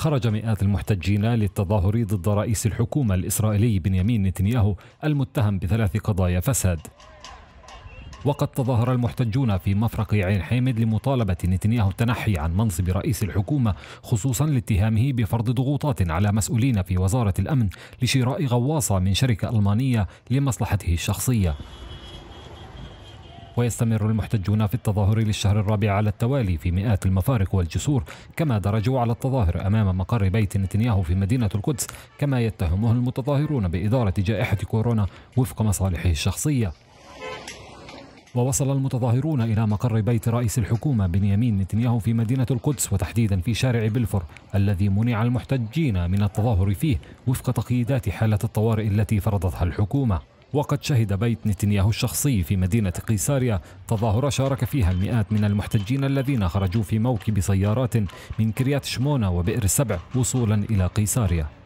خرج مئات المحتجين للتظاهر ضد رئيس الحكومة الإسرائيلي بنيامين نتنياهو المتهم بثلاث قضايا فساد وقد تظاهر المحتجون في مفرق عين حامد لمطالبة نتنياهو التنحي عن منصب رئيس الحكومة خصوصا لاتهامه بفرض ضغوطات على مسؤولين في وزارة الأمن لشراء غواصة من شركة ألمانية لمصلحته الشخصية ويستمر المحتجون في التظاهر للشهر الرابع على التوالي في مئات المفارق والجسور كما درجوا على التظاهر أمام مقر بيت نتنياهو في مدينة القدس كما يتهمه المتظاهرون بإدارة جائحة كورونا وفق مصالحه الشخصية ووصل المتظاهرون إلى مقر بيت رئيس الحكومة بنيامين نتنياهو في مدينة القدس وتحديدا في شارع بلفور الذي منع المحتجين من التظاهر فيه وفق تقييدات حالة الطوارئ التي فرضتها الحكومة وقد شهد بيت نتنياهو الشخصي في مدينة قيساريا تظاهرة شارك فيها المئات من المحتجين الذين خرجوا في موكب سيارات من كريات شمونة وبئر السبع وصولا إلى قيساريا